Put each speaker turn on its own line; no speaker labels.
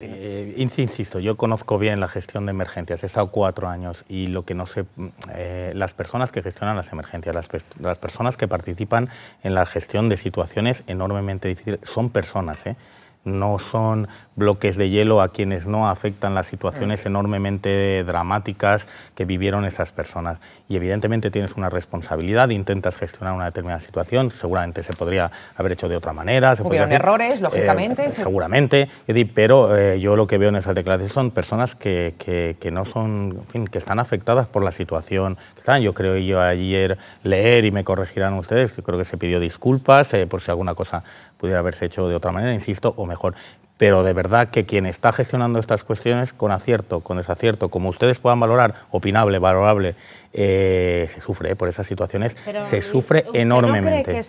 Eh,
insisto, yo conozco bien la gestión de emergencias, he estado cuatro años y lo que no sé, mm, eh, las personas que gestionan las emergencias, las, personas que participan en la gestión de situaciones enormemente difíciles, son personas, ¿eh? no son bloques de hielo a quienes no afectan las situaciones enormemente dramáticas que vivieron esas personas. Y evidentemente tienes una responsabilidad, intentas gestionar una determinada situación, seguramente se podría haber hecho de otra manera. Se Hubieron errores, eh, lógicamente. seguramente, pero eh, yo lo que veo en esas declaraciones son personas que, no son, fin, que están afectadas por la situación que están. Yo creo yo ayer leer, y me corregirán ustedes, yo creo que se pidió disculpas eh, por si alguna cosa pudiera haberse hecho de otra manera, insisto, pero de verdad que quien está gestionando estas cuestiones con acierto, con desacierto, como ustedes puedan valorar, opinable, valorable, eh, se sufre eh, por esas situaciones, se sufre enormemente.